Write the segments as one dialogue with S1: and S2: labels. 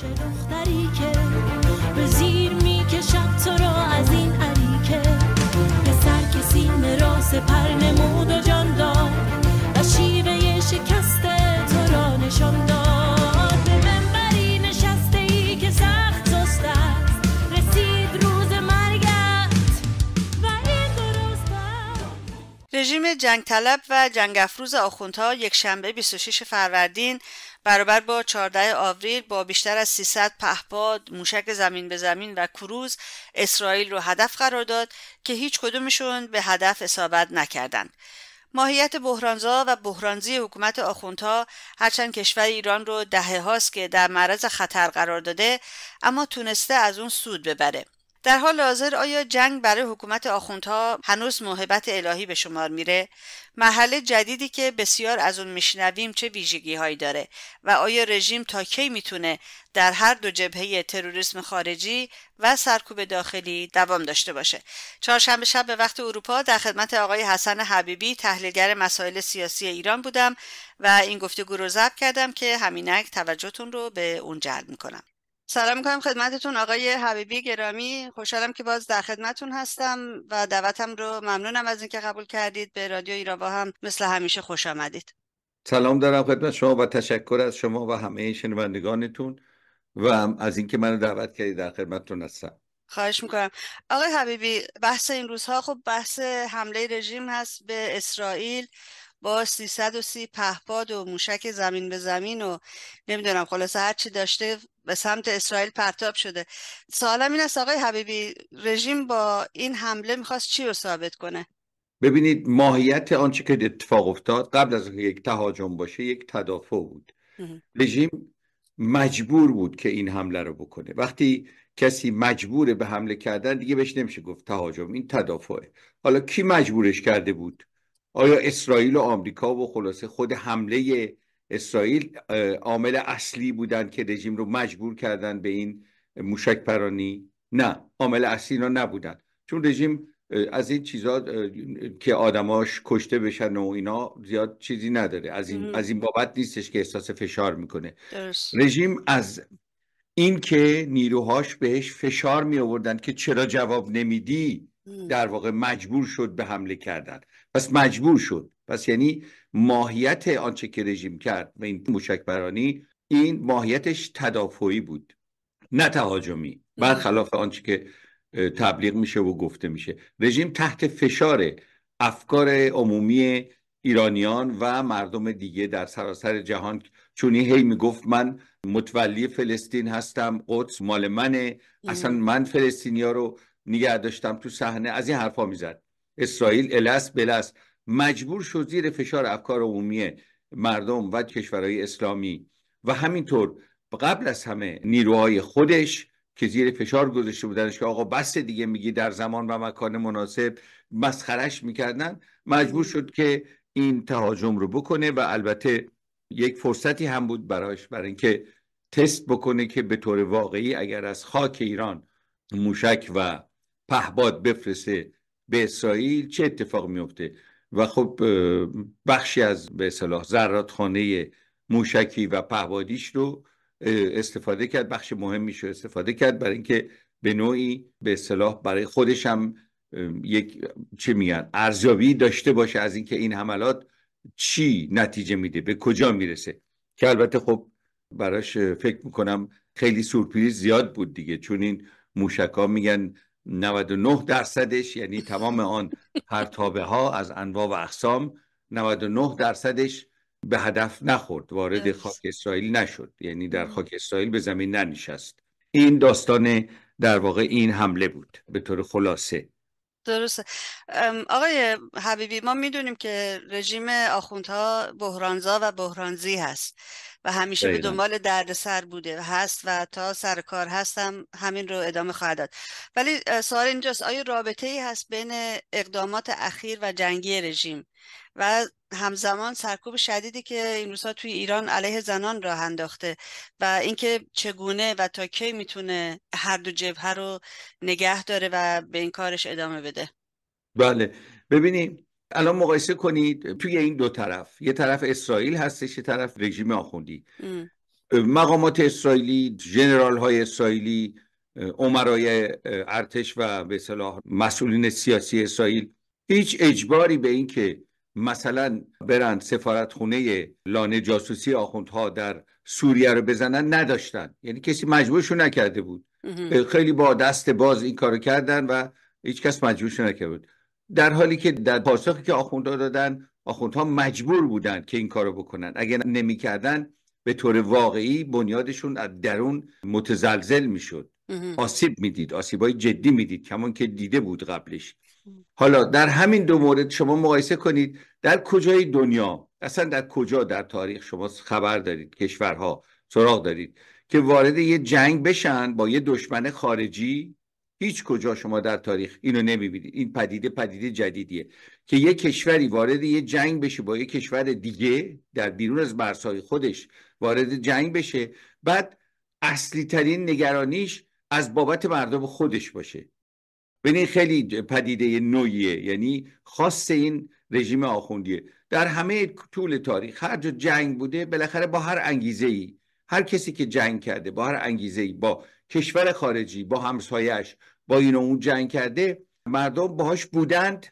S1: چه دختری که به زیر میکشد تو را از این عریکه به سر کسی سیم را سپر و جان داد و شیوه شکست تو را نشان داد به منبری نشسته ای که سخت سست است رسید روز مرگت و
S2: درست رژیم جنگ طلب و جنگ افروز آخوندها یک شنبه 26 فروردین برابر با 14 آوریل با بیشتر از 300 پهپاد، موشک زمین به زمین و کروز اسرائیل رو هدف قرار داد که هیچ کدومشون به هدف اصابت نکردند. ماهیت بحرانزا و بحرانزی حکومت آخوندها هرچند کشور ایران رو دهه هاست که در معرض خطر قرار داده اما تونسته از اون سود ببره. در حال حاضر آیا جنگ برای حکومت آخوندها هنوز محبت الهی به شمار میره؟ محله جدیدی که بسیار از اون میشنویم چه ویژگی هایی داره و آیا رژیم تا کی میتونه در هر دو جبهه تروریسم خارجی و سرکوب داخلی دوام داشته باشه چهارشنبه شب به وقت اروپا در خدمت آقای حسن حبیبی تحلیلگر مسائل سیاسی ایران بودم و این گفتگو رو ضبط کردم که همینک توجهتون رو به اون جلب میکنم سلام میکنم خدمتتون آقای حبیبی گرامی خوشحالم که باز در خدمتون هستم و دعوتم رو ممنونم از اینکه قبول کردید به رادیو ایراوا هم مثل همیشه خوش آمدید
S3: سلام دارم خدمت شما و تشکر از شما و همه شنوندگانتون و از اینکه منو دعوت کردید در خدمتتون هستم
S2: خواهش میکنم آقای حبیبی بحث این روزها خب بحث حمله رژیم هست به اسرائیل با 330 پهپاد و موشک زمین به زمین و نمیدونم خلاصه هر چی داشته به سمت اسرائیل پرتاب شده سوالم این است آقای حبیبی رژیم با این حمله میخواست چی رو ثابت کنه
S3: ببینید ماهیت آنچه که اتفاق افتاد قبل از یک تهاجم باشه یک تدافع بود رژیم مجبور بود که این حمله رو بکنه وقتی کسی مجبور به حمله کردن دیگه بهش نمیشه گفت تهاجم این تدافعه حالا کی مجبورش کرده بود آیا اسرائیل و آمریکا و خلاصه خود حمله اسرائیل عامل اصلی بودند که رژیم رو مجبور کردن به این موشک پرانی نه عامل اصلی اینا نبودن چون رژیم از این چیزا که آدماش کشته بشن و اینا زیاد چیزی نداره از این, از این بابت نیستش که احساس فشار میکنه رژیم از این که نیروهاش بهش فشار می آوردن که چرا جواب نمیدی در واقع مجبور شد به حمله کردن پس مجبور شد پس یعنی ماهیت آنچه که رژیم کرد و این موشکبرانی این ماهیتش تدافعی بود نه تهاجمی برخلاف آنچه که تبلیغ میشه و گفته میشه رژیم تحت فشار افکار عمومی ایرانیان و مردم دیگه در سراسر جهان چونی هی میگفت من متولی فلسطین هستم قدس مال منه اصلا من فلسطینیا رو نگه داشتم تو صحنه از این حرفا میزد اسرائیل الست بلس مجبور شد زیر فشار افکار عمومی مردم و کشورهای اسلامی و همینطور قبل از همه نیروهای خودش که زیر فشار گذاشته بودنش که آقا بس دیگه میگی در زمان و مکان مناسب مسخرش میکردن مجبور شد که این تهاجم رو بکنه و البته یک فرصتی هم بود براش برای اینکه تست بکنه که به طور واقعی اگر از خاک ایران موشک و پهباد بفرسته به اسرائیل چه اتفاق میفته و خب بخشی از به اصطلاح زراتخانه موشکی و پهبادیش رو استفاده کرد بخش مهمیش رو استفاده کرد برای اینکه به نوعی به اصطلاح برای خودش هم یک چه میگن ارزیابی داشته باشه از اینکه این حملات چی نتیجه میده به کجا میرسه که البته خب براش فکر میکنم خیلی سورپریز زیاد بود دیگه چون این موشک ها میگن 99 درصدش یعنی تمام آن پرتابه ها از انواع و اقسام 99 درصدش به هدف نخورد وارد خاک اسرائیل نشد یعنی در خاک اسرائیل به زمین ننشست این داستان در واقع این حمله بود به طور خلاصه
S2: درسته آقای حبیبی ما میدونیم که رژیم آخوندها بحرانزا و بحرانزی هست و همیشه به دنبال سر بوده هست و تا سرکار هستم همین رو ادامه خواهد داد ولی سوال اینجاست آیا رابطه ای هست بین اقدامات اخیر و جنگی رژیم و همزمان سرکوب شدیدی که این روزها توی ایران علیه زنان راه انداخته و اینکه چگونه و تا کی میتونه هر دو جبهه رو نگه داره و به این کارش ادامه بده
S3: بله ببینید الان مقایسه کنید توی این دو طرف یه طرف اسرائیل هستش یه طرف رژیم آخوندی مقامات اسرائیلی جنرال های اسرائیلی عمرای ارتش و به صلاح مسئولین سیاسی اسرائیل هیچ اجباری به اینکه مثلا سفارت خونه لانه جاسوسی آخوندها در سوریه رو بزنن نداشتن یعنی کسی مجبورشون نکرده بود خیلی با دست باز این کارو کردن و هیچ کس مجبورشون نکرده بود در حالی که در پاسخی که آخوندها دادن آخوندها مجبور بودن که این کارو بکنن اگر نمیکردن به طور واقعی بنیادشون از درون متزلزل میشد آسیب میدید آسیبای جدی میدید کمان که دیده بود قبلش حالا در همین دو مورد شما مقایسه کنید در کجای دنیا اصلا در کجا در تاریخ شما خبر دارید کشورها سراغ دارید که وارد یه جنگ بشن با یه دشمن خارجی هیچ کجا شما در تاریخ اینو نمیبینید این پدیده پدیده جدیدیه که یه کشوری وارد یه جنگ بشه با یه کشور دیگه در بیرون از مرزهای خودش وارد جنگ بشه بعد اصلی ترین نگرانیش از بابت مردم خودش باشه ببین خیلی پدیده نویه یعنی خاص این رژیم آخوندیه در همه طول تاریخ هر جا جنگ بوده بالاخره با هر انگیزه ای هر کسی که جنگ کرده با هر انگیزه ای با کشور خارجی با همسایش با این و اون جنگ کرده مردم باهاش بودند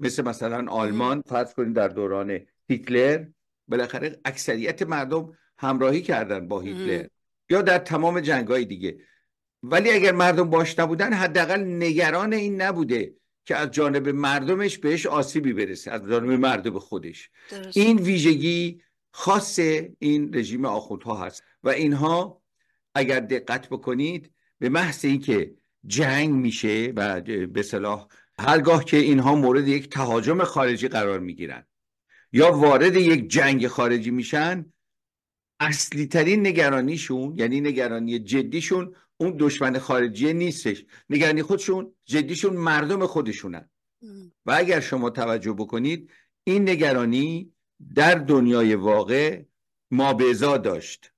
S3: مثل مثلا آلمان فرض کنید در دوران هیتلر بالاخره اکثریت مردم همراهی کردن با هیتلر یا در تمام جنگ دیگه ولی اگر مردم باش نبودن حداقل نگران این نبوده که از جانب مردمش بهش آسیبی برسه از جانب مردم خودش این ویژگی خاص این رژیم آخوندها هست و اینها اگر دقت بکنید به محض اینکه جنگ میشه و به صلاح هرگاه که اینها مورد یک تهاجم خارجی قرار میگیرن یا وارد یک جنگ خارجی میشن اصلی ترین نگرانیشون یعنی نگرانی جدیشون اون دشمن خارجی نیستش نگرانی خودشون جدیشون مردم خودشونن و اگر شما توجه بکنید این نگرانی در دنیای واقع مابزا داشت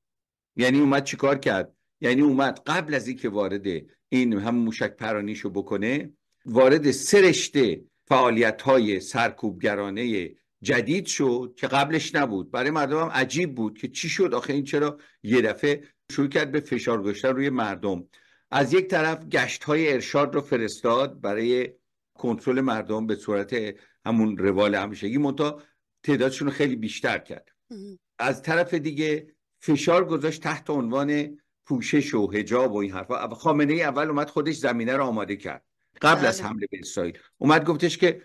S3: یعنی اومد چیکار کرد یعنی اومد قبل از اینکه وارد این هم موشک پرانیشو بکنه وارد سرشته فعالیت های سرکوبگرانه جدید شد که قبلش نبود برای مردم هم عجیب بود که چی شد آخه این چرا یه دفعه شروع کرد به فشار گذاشتن روی مردم از یک طرف گشت های ارشاد رو فرستاد برای کنترل مردم به صورت همون روال همیشگی منتها تعدادشون رو خیلی بیشتر کرد از طرف دیگه فشار گذاشت تحت عنوان پوشش و هجاب و این حرفا خامنه ای اول اومد خودش زمینه رو آماده کرد قبل از بله. حمله به اسرائیل اومد گفتش که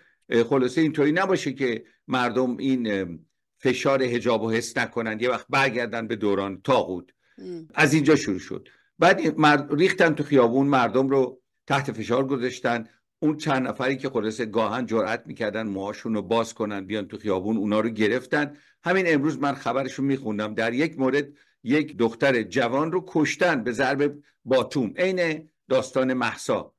S3: خلاصه اینطوری نباشه که مردم این فشار حجاب و حس نکنند یه وقت برگردن به دوران تاغوت از اینجا شروع شد بعد مرد... ریختن تو خیابون مردم رو تحت فشار گذاشتن اون چند نفری که خلاص گاهن جرأت میکردن موهاشون رو باز کنن بیان تو خیابون اونا رو گرفتن همین امروز من خبرشون میخوندم در یک مورد یک دختر جوان رو کشتن به ضرب باتوم عین داستان محسا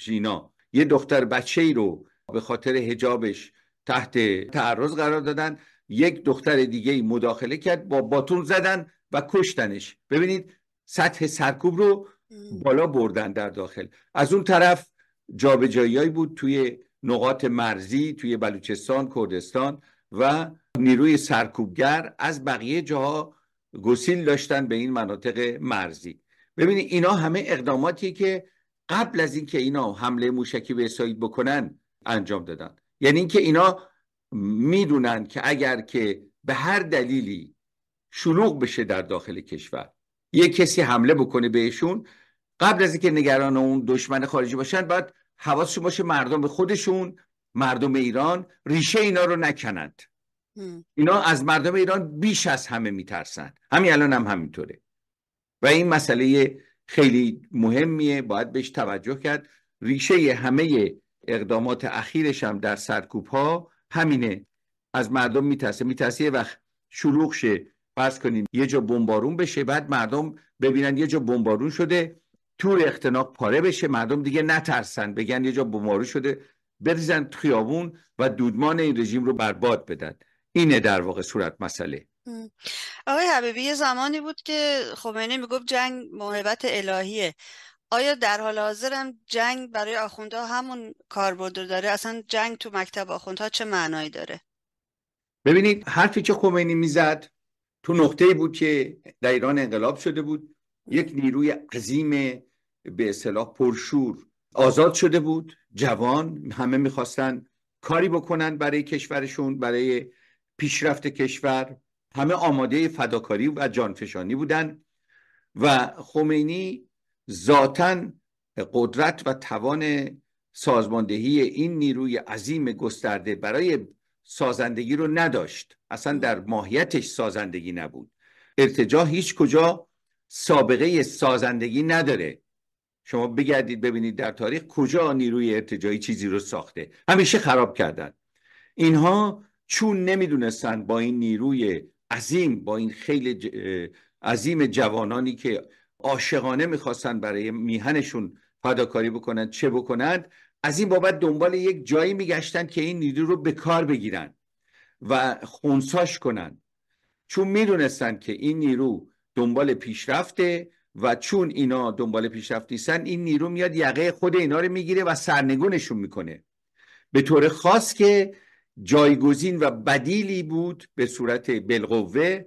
S3: ژینا یه دختر بچه ای رو به خاطر هجابش تحت تعرض قرار دادن یک دختر دیگه مداخله کرد با باتون زدن و کشتنش ببینید سطح سرکوب رو بالا بردن در داخل از اون طرف جابجاییایی بود توی نقاط مرزی توی بلوچستان کردستان و نیروی سرکوبگر از بقیه جاها گسیل داشتن به این مناطق مرزی ببینید اینا همه اقداماتی که قبل از اینکه اینا حمله موشکی به اسرائیل بکنن انجام دادن یعنی اینکه اینا میدونن که اگر که به هر دلیلی شلوغ بشه در داخل کشور یه کسی حمله بکنه بهشون قبل از اینکه نگران اون دشمن خارجی باشن باید حواسشون باشه مردم خودشون مردم ایران ریشه اینا رو نکنند اینا از مردم ایران بیش از همه میترسن همین الان هم همینطوره و این مسئله خیلی مهمیه باید بهش توجه کرد ریشه همه اقدامات اخیرش هم در سرکوب ها همینه از مردم میترسه میترسه یه وقت شلوغ شه فرض کنیم یه جا بمبارون بشه بعد مردم ببینن یه جا بمبارون شده تور اختناق پاره بشه مردم دیگه نترسن بگن یه جا بمبارون شده بریزن خیابون و دودمان این رژیم رو برباد بدن اینه در واقع صورت مسئله
S2: آقای حبیبی یه زمانی بود که خمینی خب میگفت جنگ محبت الهیه آیا در حال حاضر هم جنگ برای آخوندها همون کاربرد داره اصلا جنگ تو مکتب آخوندها چه معنایی داره
S3: ببینید حرفی که خمینی میزد تو نقطه بود که در ایران انقلاب شده بود یک نیروی عظیم به اصطلاح پرشور آزاد شده بود جوان همه میخواستن کاری بکنن برای کشورشون برای پیشرفت کشور همه آماده فداکاری و جانفشانی بودن و خمینی ذاتا قدرت و توان سازماندهی این نیروی عظیم گسترده برای سازندگی رو نداشت اصلا در ماهیتش سازندگی نبود ارتجا هیچ کجا سابقه سازندگی نداره شما بگردید ببینید در تاریخ کجا نیروی ارتجایی چیزی رو ساخته همیشه خراب کردن اینها چون نمیدونستن با این نیروی عظیم با این خیلی عظیم جوانانی که عاشقانه میخواستن برای میهنشون فداکاری بکنن چه بکنند از این بابت دنبال یک جایی میگشتن که این نیرو رو به کار بگیرن و خونساش کنن چون میدونستن که این نیرو دنبال پیشرفته و چون اینا دنبال پیشرفت نیستن این نیرو میاد یقه خود اینا رو میگیره و سرنگونشون میکنه به طور خاص که جایگزین و بدیلی بود به صورت بالقوه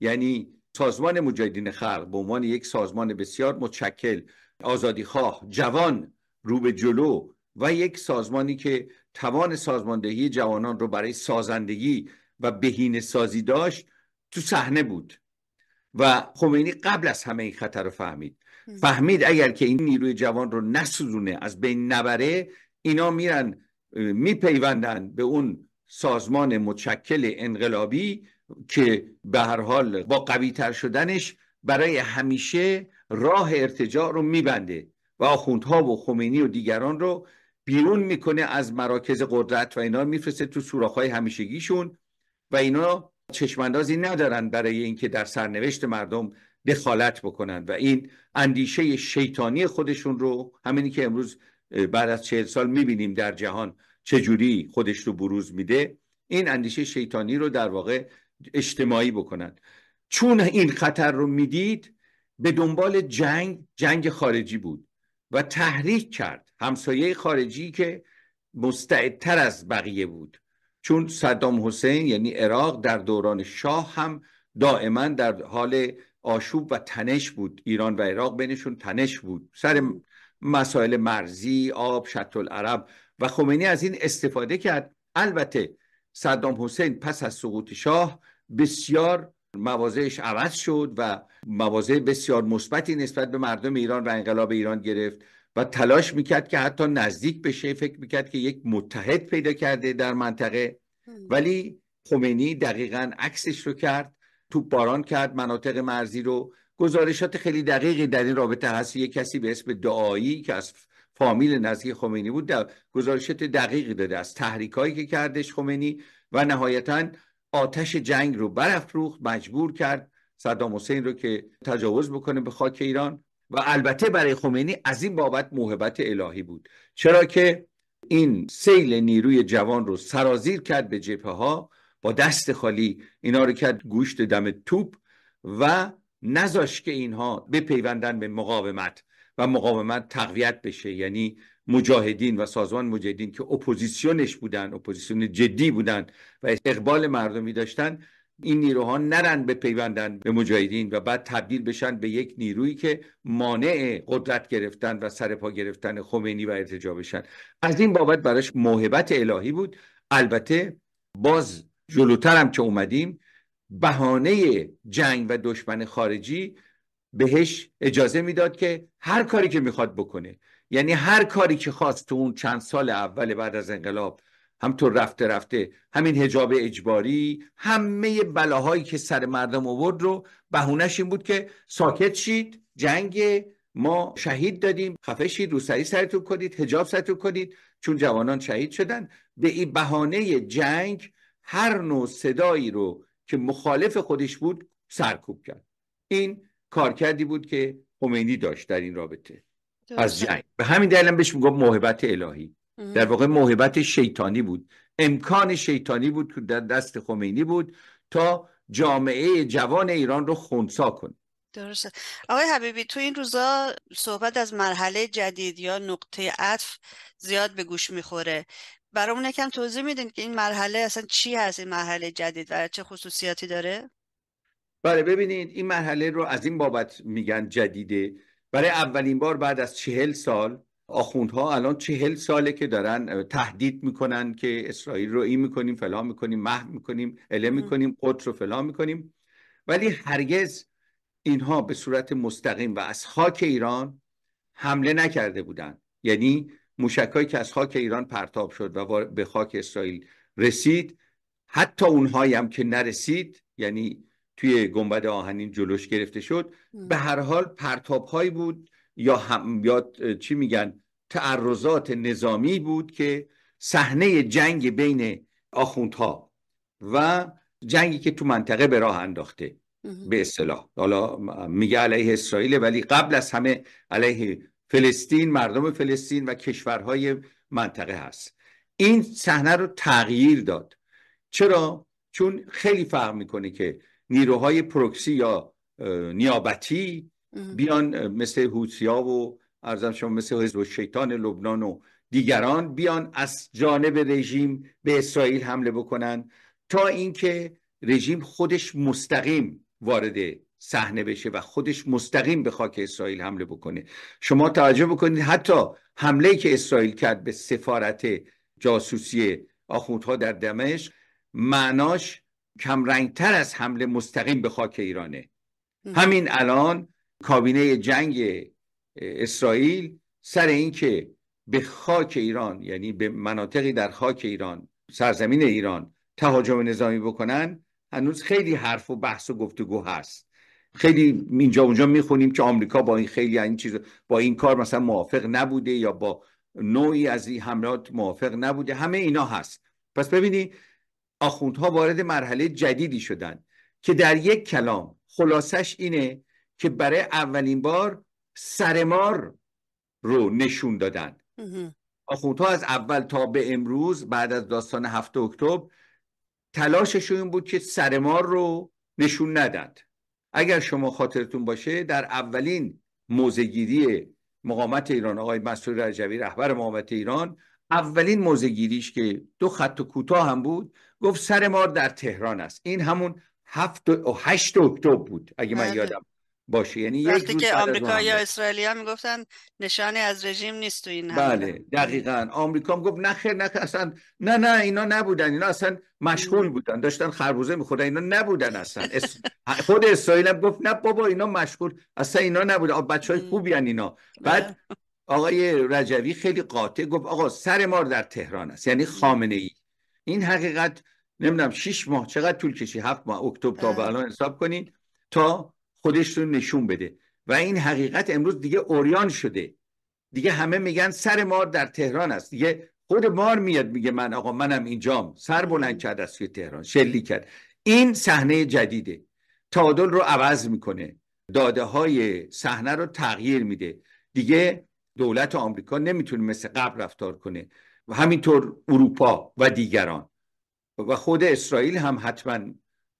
S3: یعنی سازمان مجاهدین خلق به عنوان یک سازمان بسیار متشکل آزادیخواه جوان رو به جلو و یک سازمانی که توان سازماندهی جوانان رو برای سازندگی و بهین سازی داشت تو صحنه بود و خمینی قبل از همه این خطر رو فهمید فهمید اگر که این نیروی جوان رو نسوزونه از بین نبره اینا میرن میپیوندن به اون سازمان متشکل انقلابی که به هر حال با قوی تر شدنش برای همیشه راه ارتجاع رو میبنده و آخوندها و خمینی و دیگران رو بیرون میکنه از مراکز قدرت و اینا میفرسته تو سوراخ‌های همیشگیشون و اینا چشماندازی ندارن برای اینکه در سرنوشت مردم دخالت بکنن و این اندیشه شیطانی خودشون رو همینی که امروز بعد از چهل سال میبینیم در جهان چجوری خودش رو بروز میده این اندیشه شیطانی رو در واقع اجتماعی بکنن چون این خطر رو میدید به دنبال جنگ جنگ خارجی بود و تحریک کرد همسایه خارجی که مستعدتر از بقیه بود چون صدام حسین یعنی عراق در دوران شاه هم دائما در حال آشوب و تنش بود ایران و عراق بینشون تنش بود سر مسائل مرزی آب شط العرب و خمینی از این استفاده کرد البته صدام حسین پس از سقوط شاه بسیار مواضعش عوض شد و مواضع بسیار مثبتی نسبت به مردم ایران و انقلاب ایران گرفت و تلاش میکرد که حتی نزدیک بشه فکر میکرد که یک متحد پیدا کرده در منطقه ولی خمینی دقیقا عکسش رو کرد تو باران کرد مناطق مرزی رو گزارشات خیلی دقیقی در این رابطه هست یک کسی به اسم دعایی که از فامیل نزدیک خمینی بود در گزارشات دقیقی داده از تحریکایی که کردش خمینی و نهایتا آتش جنگ رو برافروخت مجبور کرد صدام حسین رو که تجاوز بکنه به خاک ایران و البته برای خمینی از این بابت موهبت الهی بود چرا که این سیل نیروی جوان رو سرازیر کرد به جبهه ها با دست خالی اینا رو کرد گوشت دم توپ و نذاش که اینها بپیوندن به مقاومت و مقاومت تقویت بشه یعنی مجاهدین و سازمان مجاهدین که اپوزیسیونش بودن اپوزیسیون جدی بودن و اقبال مردمی داشتن این نیروها نرن به پیوندن به مجاهدین و بعد تبدیل بشن به یک نیرویی که مانع قدرت گرفتن و سرپا گرفتن خمینی و ارتجا بشن از این بابت براش موهبت الهی بود البته باز جلوتر هم که اومدیم بهانه جنگ و دشمن خارجی بهش اجازه میداد که هر کاری که میخواد بکنه یعنی هر کاری که خواست تو اون چند سال اول بعد از انقلاب همطور رفته رفته همین هجاب اجباری همه بلاهایی که سر مردم آورد رو بهونش این بود که ساکت شید جنگ ما شهید دادیم خفه شید روسری سرتون کنید هجاب سرتون کنید چون جوانان شهید شدن به این بهانه جنگ هر نوع صدایی رو که مخالف خودش بود سرکوب کرد این کارکردی بود که خمینی داشت در این رابطه از جنگ به همین دلیل بهش میگم موهبت الهی در واقع موهبت شیطانی بود امکان شیطانی بود که در دست خمینی بود تا جامعه جوان ایران رو خونسا کنه
S2: درست. آقای حبیبی تو این روزا صحبت از مرحله جدید یا نقطه عطف زیاد به گوش میخوره برامون یکم توضیح میدین که این مرحله اصلا چی هست این مرحله جدید و چه خصوصیاتی داره
S3: بله ببینید این مرحله رو از این بابت میگن جدیده برای اولین بار بعد از چهل سال آخوندها الان چهل ساله که دارن تهدید میکنن که اسرائیل رو این میکنیم فلا میکنیم محو میکنیم اله میکنیم قدر رو فلا میکنیم ولی هرگز اینها به صورت مستقیم و از خاک ایران حمله نکرده بودن یعنی موشکایی که از خاک ایران پرتاب شد و به خاک اسرائیل رسید حتی اونهایی هم که نرسید یعنی توی گنبد آهنین جلوش گرفته شد به هر حال پرتاب بود یا, هم... یا چی میگن تعرضات نظامی بود که صحنه جنگ بین آخوندها و جنگی که تو منطقه به راه انداخته به اصطلاح حالا میگه علیه اسرائیل ولی قبل از همه علیه فلسطین مردم فلسطین و کشورهای منطقه هست این صحنه رو تغییر داد چرا چون خیلی فرق میکنه که نیروهای پروکسی یا نیابتی بیان مثل حوتیا و ارزم شما مثل حزب شیطان لبنان و دیگران بیان از جانب رژیم به اسرائیل حمله بکنن تا اینکه رژیم خودش مستقیم وارد صحنه بشه و خودش مستقیم به خاک اسرائیل حمله بکنه شما توجه بکنید حتی حمله که اسرائیل کرد به سفارت جاسوسی آخوندها در دمشق معناش کمرنگتر از حمله مستقیم به خاک ایرانه همین الان کابینه جنگ اسرائیل سر اینکه به خاک ایران یعنی به مناطقی در خاک ایران سرزمین ایران تهاجم نظامی بکنن هنوز خیلی حرف و بحث و گفتگو هست خیلی اینجا اونجا میخونیم که آمریکا با این خیلی این چیز با این کار مثلا موافق نبوده یا با نوعی از این حملات موافق نبوده همه اینا هست پس ببینید آخوندها وارد مرحله جدیدی شدن که در یک کلام خلاصش اینه که برای اولین بار سرمار رو نشون دادن آخوندها از اول تا به امروز بعد از داستان هفت اکتبر تلاششون این بود که سرمار رو نشون ندند اگر شما خاطرتون باشه در اولین موزگیری مقامت ایران آقای مسئول رجوی رهبر مقامت ایران اولین موزگیریش که دو خط کوتاه هم بود گفت سرمار در تهران است این همون هفت و هشت اکتبر بود اگه من بله. یادم باشه یعنی وقتی که آمریکا یا
S2: می میگفتن نشانه از رژیم نیست تو این بله
S3: دقیقاً دقیقا آمریکا گفت نه خیر نه اصلا نه نه اینا نبودن اینا اصلا مشغول بودن داشتن خربوزه میخوردن اینا نبودن اصلا اس... خود اسرائیل هم گفت نه بابا اینا مشغول اصلا اینا نبودن بچه های خوبی هن اینا بله. بعد آقای رجوی خیلی قاطع گفت آقا سر مار در تهران است یعنی خامنه ای این حقیقت نمیدونم 6 ماه چقدر طول کشی هفت ماه اکتبر تا بله. الان حساب کنین تا خودش رو نشون بده و این حقیقت امروز دیگه اوریان شده دیگه همه میگن سر مار در تهران است دیگه خود مار میاد میگه من آقا منم اینجام سر بلند کرد از توی تهران شلی کرد این صحنه جدیده تعادل رو عوض میکنه داده های صحنه رو تغییر میده دیگه دولت آمریکا نمیتونه مثل قبل رفتار کنه و همینطور اروپا و دیگران و خود اسرائیل هم حتما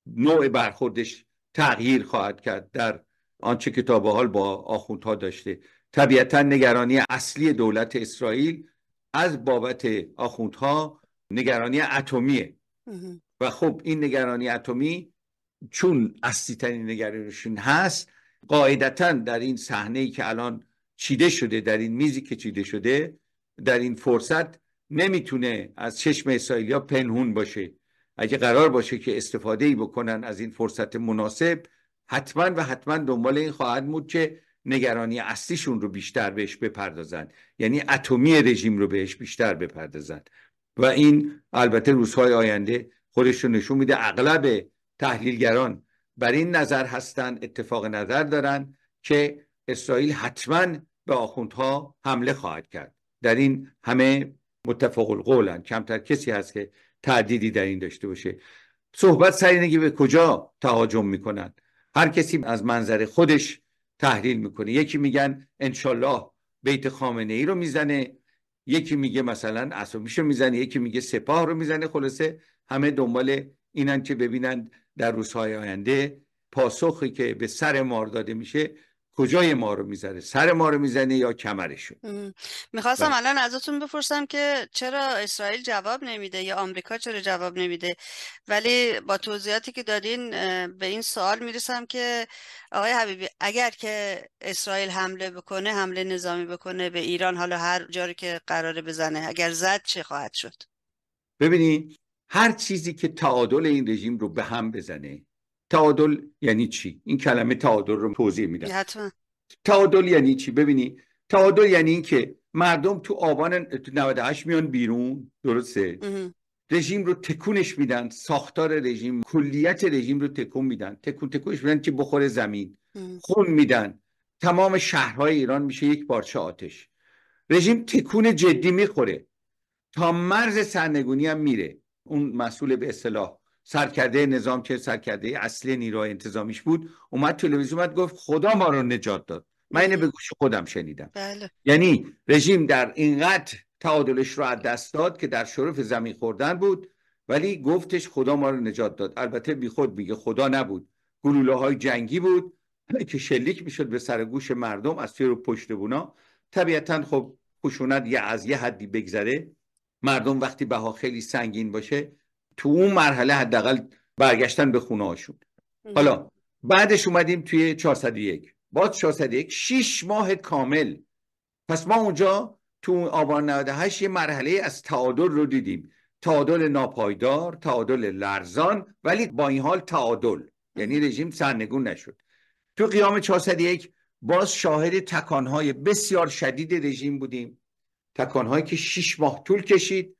S3: نوع برخوردش تغییر خواهد کرد در آنچه که تا به حال با آخوندها داشته طبیعتا نگرانی اصلی دولت اسرائیل از بابت آخوندها نگرانی اتمیه و خب این نگرانی اتمی چون اصلی ترین نگرانشون هست قاعدتا در این صحنه ای که الان چیده شده در این میزی که چیده شده در این فرصت نمیتونه از چشم اسرائیلیا پنهون باشه اگه قرار باشه که استفاده ای بکنن از این فرصت مناسب حتما و حتما دنبال این خواهد بود که نگرانی اصلیشون رو بیشتر بهش بپردازن یعنی اتمی رژیم رو بهش بیشتر بپردازن و این البته روزهای آینده خودش رو نشون میده اغلب تحلیلگران بر این نظر هستند اتفاق نظر دارن که اسرائیل حتما به آخوندها حمله خواهد کرد در این همه متفق القولن کمتر کسی هست که تعدیدی در این داشته باشه صحبت سر اینه که به کجا تهاجم میکنن هر کسی از منظر خودش تحلیل میکنه یکی میگن انشالله بیت خامنه ای رو میزنه یکی میگه مثلا اسامیش رو میزنه یکی میگه سپاه رو میزنه خلاصه همه دنبال اینن که ببینن در روزهای آینده پاسخی که به سر مار داده میشه کجای ما رو میزنه سر ما رو میزنه یا کمرشون
S2: میخواستم بله. الان ازتون بپرسم که چرا اسرائیل جواب نمیده یا آمریکا چرا جواب نمیده ولی با توضیحاتی که دادین به این سوال میرسم که آقای حبیبی اگر که اسرائیل حمله بکنه حمله نظامی بکنه به ایران حالا هر جاری که قراره بزنه اگر زد چه خواهد شد
S3: ببینید، هر چیزی که تعادل این رژیم رو به هم بزنه تعادل یعنی چی این کلمه تعادل رو توضیح میدم تعادل یعنی چی ببینی تعادل یعنی که مردم تو آبان 98 میان بیرون درسته رژیم رو تکونش میدن ساختار رژیم کلیت رژیم رو تکون میدن تکون تکونش میدن که بخور زمین خون میدن تمام شهرهای ایران میشه یک بارچه آتش رژیم تکون جدی میخوره تا مرز سرنگونی هم میره اون مسئول به اصطلاح سرکرده نظام که سرکرده اصلی نیروهای انتظامیش بود اومد تلویزیون اومد گفت خدا ما رو نجات داد من اینو به گوش خودم شنیدم بله. یعنی رژیم در اینقدر تعادلش رو از دست داد که در شرف زمین خوردن بود ولی گفتش خدا ما رو نجات داد البته بی خود میگه خدا نبود گلوله های جنگی بود که شلیک میشد به سر گوش مردم از توی رو پشت بونا طبیعتا خب خشونت یه از یه حدی بگذره مردم وقتی بها خیلی سنگین باشه تو اون مرحله حداقل برگشتن به خونه هاشون حالا بعدش اومدیم توی 401 باز 401 شیش ماه کامل پس ما اونجا تو آبان 98 یه مرحله از تعادل رو دیدیم تعادل ناپایدار تعادل لرزان ولی با این حال تعادل یعنی رژیم سرنگون نشد تو قیام 401 باز شاهد تکانهای بسیار شدید رژیم بودیم تکانهایی که شیش ماه طول کشید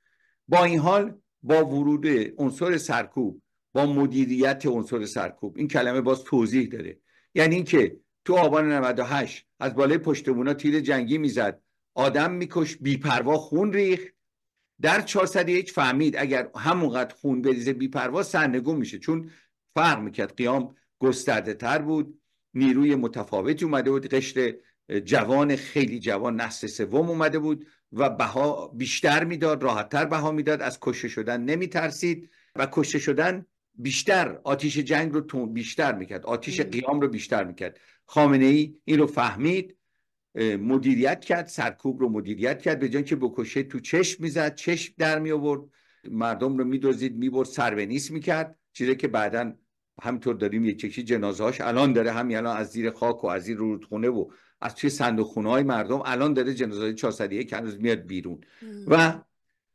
S3: با این حال با ورود عنصر سرکوب با مدیریت عنصر سرکوب این کلمه باز توضیح داره یعنی اینکه تو آبان 98 از بالای پشتمونا تیر جنگی میزد آدم میکش بیپروا خون ریخ در 401 فهمید اگر همونقدر خون بریزه بیپروا سرنگون میشه چون فرق میکرد قیام گسترده تر بود نیروی متفاوتی اومده بود قشر جوان خیلی جوان نسل سوم اومده بود و بها بیشتر میداد راحتتر بها میداد از کشته شدن نمیترسید و کشته شدن بیشتر آتیش جنگ رو بیشتر میکرد آتیش قیام رو بیشتر میکرد خامنه ای این رو فهمید مدیریت کرد سرکوب رو مدیریت کرد به جای که بکشه تو چشم میزد چشم در می آورد مردم رو میدوزید میبرد سر به نیست میکرد چیزی که بعدا همینطور داریم یه چکی جنازه هاش الان داره همین الان از زیر خاک و از زیر رودخونه و از توی صندوق های مردم الان داره جنازه 401 هنوز میاد بیرون و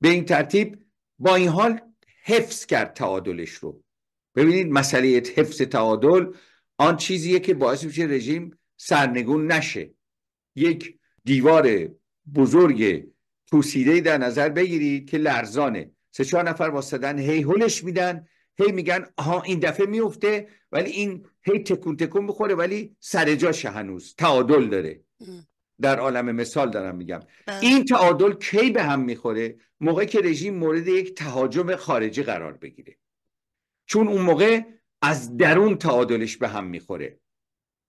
S3: به این ترتیب با این حال حفظ کرد تعادلش رو ببینید مسئله حفظ تعادل آن چیزیه که باعث میشه رژیم سرنگون نشه یک دیوار بزرگ پوسیده در نظر بگیرید که لرزانه سه چهار نفر واسدن هی میدن هی میگن آها این دفعه میفته ولی این هی تکون تکون میخوره ولی سر جاش هنوز تعادل داره در عالم مثال دارم میگم بله. این تعادل کی به هم میخوره موقعی که رژیم مورد یک تهاجم خارجی قرار بگیره چون اون موقع از درون تعادلش به هم میخوره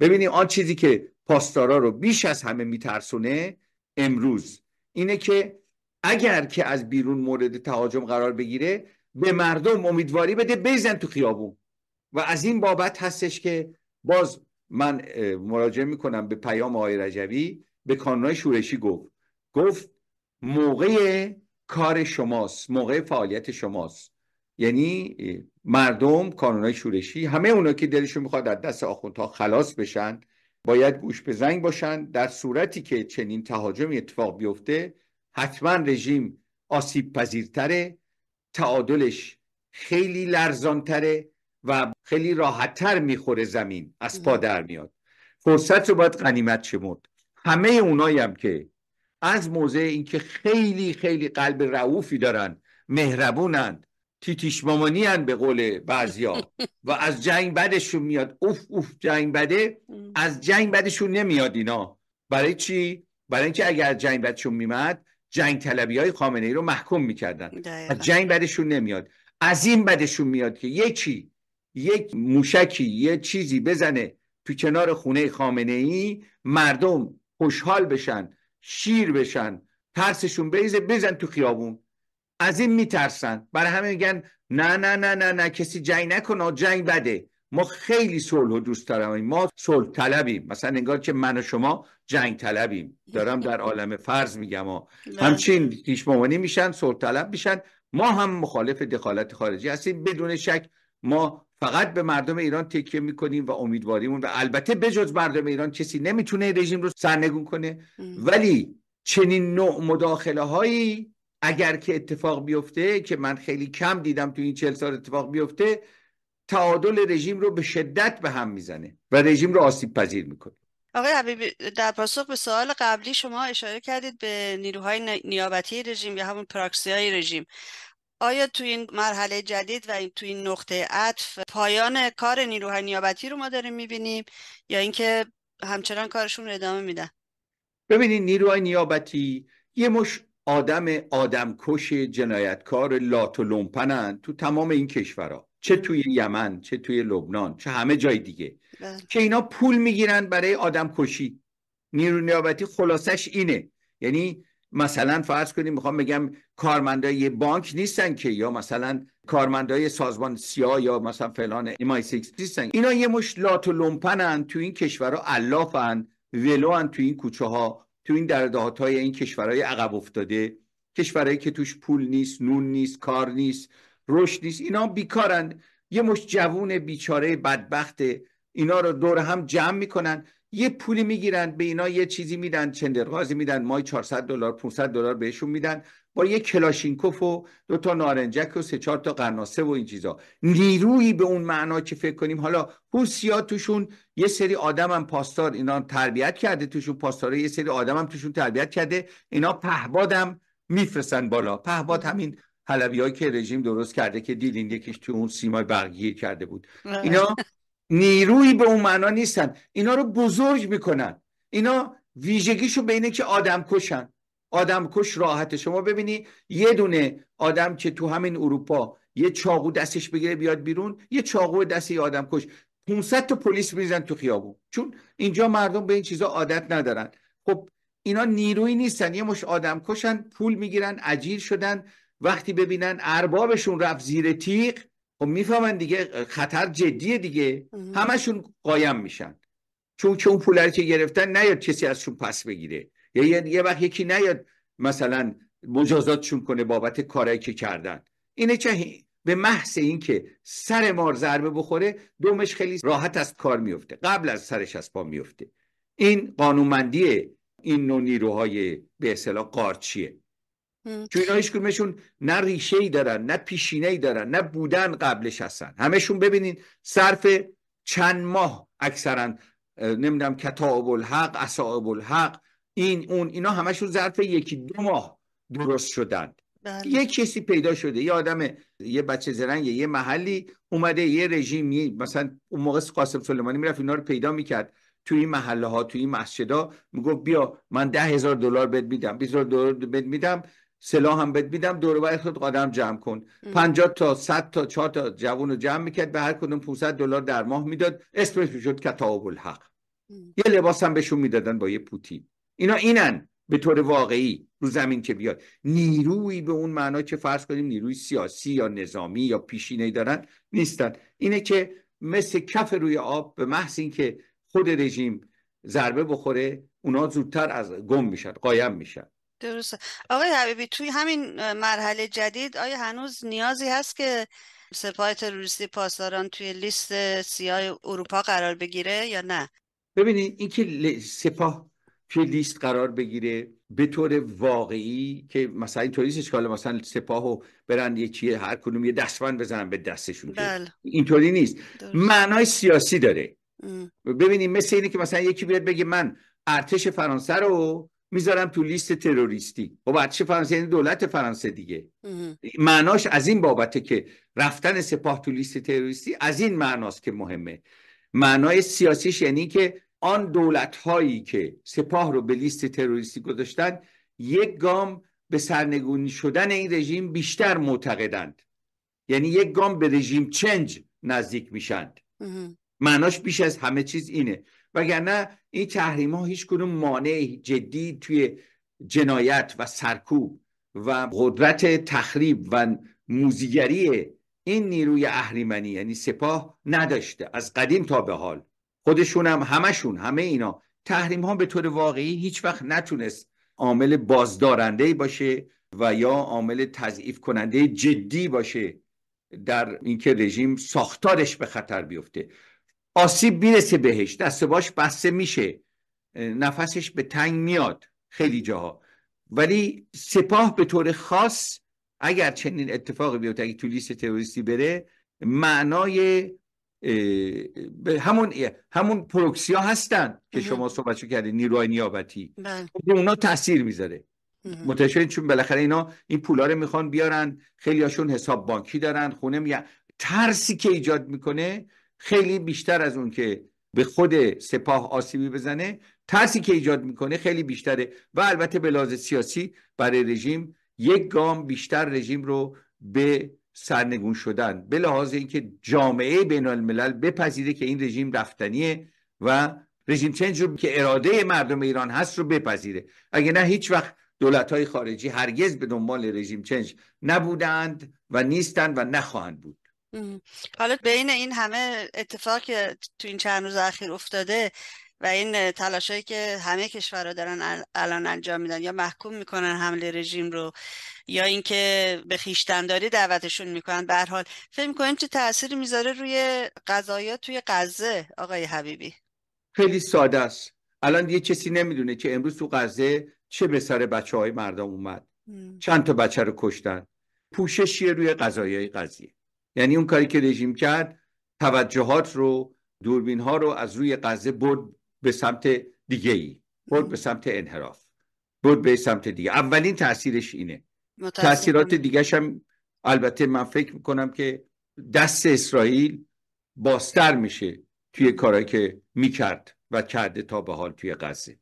S3: ببینید آن چیزی که پاسدارا رو بیش از همه میترسونه امروز اینه که اگر که از بیرون مورد تهاجم قرار بگیره به مردم امیدواری بده بیزن تو خیابون و از این بابت هستش که باز من مراجعه میکنم به پیام آقای رجوی به کانونای شورشی گفت گفت موقع کار شماست موقع فعالیت شماست یعنی مردم کانونای شورشی همه اونا که دلشون میخواد از دست آخوندها خلاص بشن باید گوش به زنگ باشن در صورتی که چنین تهاجمی اتفاق بیفته حتما رژیم آسیب پذیرتره تعادلش خیلی لرزانتره و خیلی راحتتر میخوره زمین از پادر میاد فرصت رو باید غنیمت شمرد همه اونایی هم که از موضع اینکه خیلی خیلی قلب رعوفی دارن مهربونند تیتیش مامانی به قول بعضیا و از جنگ بدشون میاد اوف اوف جنگ بده از جنگ بدشون نمیاد اینا برای چی برای اینکه اگر جنگ بدشون میمد جنگ طلبی های خامنه ای رو محکوم میکردن جنگ بدشون نمیاد از این بدشون میاد که یکی یک موشکی یه چیزی بزنه تو کنار خونه خامنه ای مردم خوشحال بشن شیر بشن ترسشون بریزه بزن تو خیابون از این میترسن برای همه میگن نه نه نه نه نه کسی جنگ نکنه جنگ بده ما خیلی صلح و دوست دارم ما صلح طلبیم مثلا انگار که من و شما جنگ طلبیم دارم در عالم فرض میگم ها همچین پیشمامانی میشن صلح طلب میشن ما هم مخالف دخالت خارجی هستیم بدون شک ما فقط به مردم ایران تکیه میکنیم و امیدواریمون و البته بجز مردم ایران کسی نمیتونه رژیم رو سرنگون کنه ولی چنین نوع مداخله هایی اگر که اتفاق بیفته که من خیلی کم دیدم تو این چهل سال اتفاق بیفته تعادل رژیم رو به شدت به هم میزنه و رژیم رو آسیب پذیر میکنه
S2: آقای حبیبی در پاسخ به سوال قبلی شما اشاره کردید به نیروهای نیابتی رژیم یا همون پراکسی های رژیم آیا تو این مرحله جدید و تو این نقطه عطف پایان کار نیروهای نیابتی رو ما داریم میبینیم یا اینکه همچنان کارشون رو ادامه میدن
S3: ببینید نیروهای نیابتی یه مش آدم آدمکش جنایتکار لات و لومپنن تو تمام این کشورها چه توی یمن چه توی لبنان چه همه جای دیگه بله. که اینا پول میگیرن برای آدم کشی نیرو نیابتی خلاصش اینه یعنی مثلا فرض کنیم میخوام بگم کارمندای بانک نیستن که یا مثلا کارمندای سازمان سیا یا مثلا فلان ایمای سیکس نیستن اینا یه مش لات و لومپنن تو این کشورها علافن ولوان تو این کوچه ها تو این دردهات های این کشورهای عقب افتاده کشورهایی که توش پول نیست نون نیست کار نیست رشد نیست اینا بیکارند یه مش جوون بیچاره بدبخت اینا رو دور هم جمع میکنن یه پولی میگیرن به اینا یه چیزی میدن چندرغازی میدن مای 400 دلار 500 دلار بهشون میدن با یه کلاشینکوف و دو تا نارنجک و سه چهار تا قناسه و این چیزا نیرویی به اون معنا که فکر کنیم حالا روسیا توشون یه سری آدمم هم پاسدار اینا تربیت کرده توشون پاسدار یه سری آدمم توشون تربیت کرده اینا پهبادم میفرستن بالا پهباد همین حلبی هایی که رژیم درست کرده که دیدین یکیش تو اون سیمای برگی کرده بود اینا نیرویی به اون معنا نیستن اینا رو بزرگ میکنن اینا ویژگیشو به اینه که آدم کشن آدم کش راحته شما ببینی یه دونه آدم که تو همین اروپا یه چاقو دستش بگیره بیاد بیرون یه چاقو دست آدم کش 500 تا پلیس میریزن تو خیابون چون اینجا مردم به این چیزا عادت ندارن خب اینا نیرویی نیستن یه مش آدم کشن پول میگیرن عجیر شدن وقتی ببینن اربابشون رفت زیر تیغ خب میفهمن دیگه خطر جدیه دیگه همشون قایم میشن چون که اون پول که گرفتن نیاد کسی ازشون پس بگیره یا یعنی یه, وقت یکی نیاد مثلا مجازاتشون کنه بابت کارایی که کردن اینه چه به محض اینکه سر مار ضربه بخوره دومش خیلی راحت از کار میفته قبل از سرش از پا میفته این قانونمندی این نوع نیروهای به اصطلاح قارچیه چون اینا هیچ نه ریشه ای دارن نه پیشینه ای دارن نه بودن قبلش هستن همشون ببینین صرف چند ماه اکثرا نمیدونم کتاب الحق اصحاب الحق این اون اینا همشون ظرف یکی دو ماه درست شدن بله. یه کسی پیدا شده یه آدم یه بچه زرنگ یه محلی اومده یه رژیم مثلا اون موقع قاسم سلیمانی میرفت اینا رو پیدا میکرد توی این محله ها توی این مسجد میگفت بیا من ده هزار دلار بهت میدم دلار بهت میدم سلاح هم بد میدم دور خود قدم جمع کن 50 تا 100 تا 4 تا جوون رو جمع میکرد به هر کدوم 500 دلار در ماه میداد اسمش میشد کتاب الحق ام. یه لباس هم بهشون میدادن با یه پوتی اینا اینن به طور واقعی رو زمین که بیاد نیروی به اون معنا که فرض کنیم نیروی سیاسی یا نظامی یا پیشینه دارن نیستن اینه که مثل کف روی آب به محض اینکه خود رژیم ضربه بخوره اونا زودتر از گم میشن قایم میشن
S2: درسته آقای حبیبی توی همین مرحله جدید آیا هنوز نیازی هست که سپاه تروریستی پاسداران توی لیست سیاه اروپا قرار بگیره یا نه
S3: ببینید اینکه سپاه توی لیست قرار بگیره به طور واقعی که مثلا این طوری که مثلا سپاهو برن چیه هر کدوم یه دستبند بزنن به دستشون بله. اینطوری نیست معنای سیاسی داره ببینید مثل اینه که مثلا یکی بیاد بگه من ارتش فرانسه رو میذارم تو لیست تروریستی خب چه فرانسه یعنی دولت فرانسه دیگه معناش از این بابته که رفتن سپاه تو لیست تروریستی از این معناست که مهمه معنای سیاسیش یعنی که آن دولت هایی که سپاه رو به لیست تروریستی گذاشتن یک گام به سرنگونی شدن این رژیم بیشتر معتقدند یعنی یک گام به رژیم چنج نزدیک میشند معناش بیش از همه چیز اینه وگرنه این تحریم ها هیچ کدوم مانع جدی توی جنایت و سرکوب و قدرت تخریب و موزیگری این نیروی اهریمنی یعنی سپاه نداشته از قدیم تا به حال خودشون هم همشون همه اینا تحریم ها به طور واقعی هیچ وقت نتونست عامل بازدارنده باشه و یا عامل تضعیف کننده جدی باشه در اینکه رژیم ساختارش به خطر بیفته آسیب میرسه بهش دست باش بسته میشه نفسش به تنگ میاد خیلی جاها ولی سپاه به طور خاص اگر چنین اتفاقی بیفته اگه تو لیست تروریستی بره معنای همون همون پروکسیا هستن که شما صحبت کردید نیروهای نیابتی بله. خب اونا تاثیر میذاره متشکرم چون بالاخره اینا این پولا رو میخوان بیارن خیلی هاشون حساب بانکی دارن خونه میگن ترسی که ایجاد میکنه خیلی بیشتر از اون که به خود سپاه آسیبی بزنه ترسی که ایجاد میکنه خیلی بیشتره و البته به لحاظ سیاسی برای رژیم یک گام بیشتر رژیم رو به سرنگون شدن به لحاظ اینکه جامعه بین الملل بپذیره که این رژیم رفتنیه و رژیم چنج رو که اراده مردم ایران هست رو بپذیره اگه نه هیچ وقت دولت های خارجی هرگز به دنبال رژیم چنج نبودند و نیستند و نخواهند بود
S2: حالا بین این همه اتفاق که تو این چند روز اخیر افتاده و این تلاشایی که همه کشورها دارن الان انجام میدن یا محکوم میکنن حمله رژیم رو یا اینکه به خیشتنداری دعوتشون میکنن به هر حال فکر چه تاثیر میذاره روی قضایا توی غزه آقای حبیبی
S3: خیلی ساده است الان دیگه کسی نمیدونه که امروز تو غزه چه به سر بچه های مردم اومد چند تا بچه رو کشتن شیه روی قضایای قضیه یعنی اون کاری که رژیم کرد توجهات رو دوربین ها رو از روی غزه برد به سمت دیگه ای برد به سمت انحراف برد به سمت دیگه اولین تاثیرش اینه
S4: تاثیرات
S3: دیگه هم البته من فکر میکنم که دست اسرائیل باستر میشه توی کارهایی که میکرد و کرده تا به حال توی غزه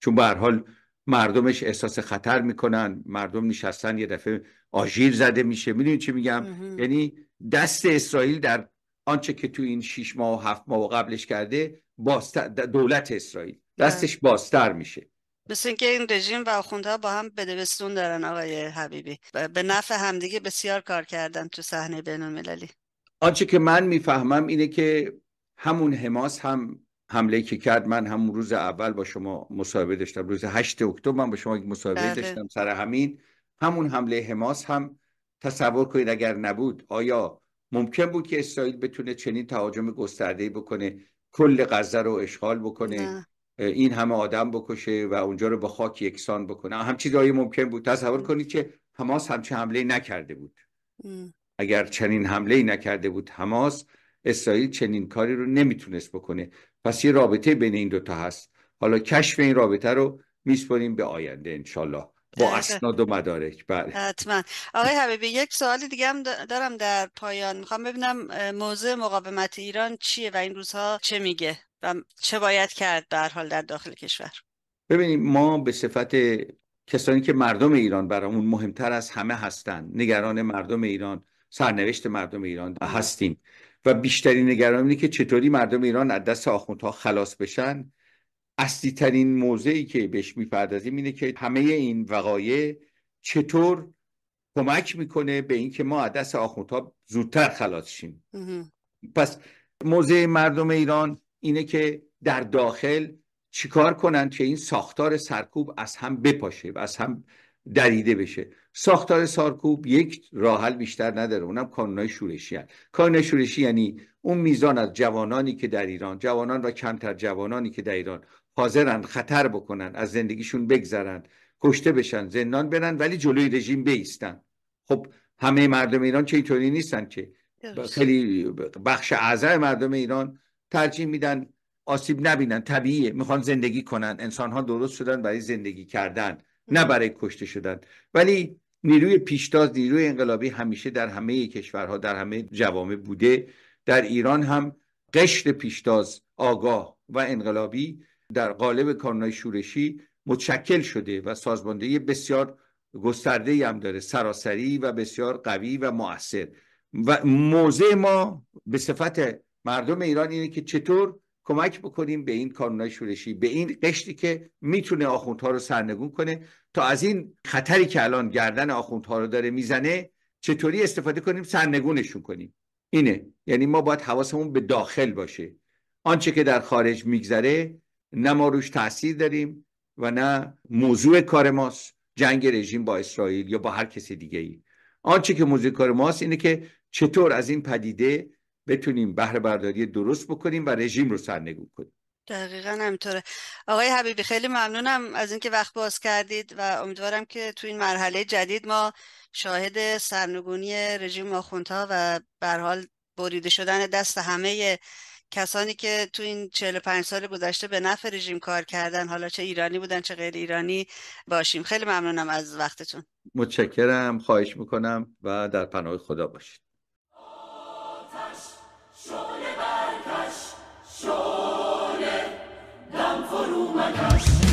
S3: چون به هر حال مردمش احساس خطر میکنن مردم نشستن یه دفعه آژیر زده میشه میدونی چی میگم یعنی دست اسرائیل در آنچه که تو این شیش ماه و هفت ماه و قبلش کرده دولت اسرائیل دستش بله. بازتر میشه
S2: مثل اینکه این رژیم و آخوندها با هم بدوستون دارن آقای حبیبی به نفع همدیگه بسیار کار کردن تو صحنه بین المللی
S3: آنچه که من میفهمم اینه که همون حماس هم حمله که کرد من همون روز اول با شما مصاحبه داشتم روز 8 اکتبر من با شما یک مصاحبه بله. داشتم سر همین همون حمله حماس هم تصور کنید اگر نبود آیا ممکن بود که اسرائیل بتونه چنین تهاجم گسترده‌ای بکنه کل غزه رو اشغال بکنه این همه آدم بکشه و اونجا رو به خاک یکسان بکنه هم چیزایی ممکن بود تصور کنید که حماس همچه حمله نکرده بود اگر چنین حمله نکرده بود حماس اسرائیل چنین کاری رو نمیتونست بکنه پس یه رابطه بین این دوتا هست حالا کشف این رابطه رو میسپریم به آینده انشالله با اسناد و مدارک بله
S2: حتما آقای حبیبی یک سوال دیگه هم دارم در پایان میخوام ببینم موضع مقاومت ایران چیه و این روزها چه میگه و چه باید کرد در حال در داخل کشور
S3: ببینیم ما به صفت کسانی که مردم ایران برامون مهمتر از همه هستند نگران مردم ایران سرنوشت مردم ایران هستیم و بیشترین نگرانی که چطوری مردم ایران از دست آخوندها خلاص بشن اصلی ترین موضعی که بهش میپردازیم اینه که همه این وقایع چطور کمک میکنه به اینکه ما از دست آخوندها زودتر خلاص شیم پس موضع مردم ایران اینه که در داخل چیکار کنند که این ساختار سرکوب از هم بپاشه و از هم دریده بشه ساختار سرکوب یک راحل بیشتر نداره اونم کانونای شورشی هست کانونای شورشی یعنی اون میزان از جوانانی که در ایران جوانان و کمتر جوانانی که در ایران حاضرن خطر بکنن از زندگیشون بگذرن کشته بشن زندان برن ولی جلوی رژیم بیستن خب همه مردم ایران چه اینطوری نیستن که خیلی بخش اعظم مردم ایران ترجیح میدن آسیب نبینن طبیعیه میخوان زندگی کنن انسان ها درست شدن برای زندگی کردن نه برای کشته شدن ولی نیروی پیشتاز نیروی انقلابی همیشه در همه کشورها در همه جوامع بوده در ایران هم قشر پیشتاز آگاه و انقلابی در قالب کانونای شورشی متشکل شده و سازماندهی بسیار گسترده هم داره سراسری و بسیار قوی و موثر و موضع ما به صفت مردم ایران اینه که چطور کمک بکنیم به این کانونای شورشی به این قشتی که میتونه آخوندها رو سرنگون کنه تا از این خطری که الان گردن آخوندها رو داره میزنه چطوری استفاده کنیم سرنگونشون کنیم اینه یعنی ما باید حواسمون به داخل باشه آنچه که در خارج میگذره نه ما روش تاثیر داریم و نه موضوع کار ماست جنگ رژیم با اسرائیل یا با هر کس دیگه ای آنچه که موضوع کار ماست اینه که چطور از این پدیده بتونیم بهره برداری درست بکنیم و رژیم رو سرنگون کنیم
S2: دقیقا همینطوره آقای حبیبی خیلی ممنونم از اینکه وقت باز کردید و امیدوارم که تو این مرحله جدید ما شاهد سرنگونی رژیم آخوندها و به حال بریده شدن دست همه کسانی که تو این 45 سال گذشته به نفع رژیم کار کردن حالا چه ایرانی بودن چه غیر ایرانی باشیم خیلی ممنونم از وقتتون
S3: متشکرم خواهش میکنم و در پناه خدا باشید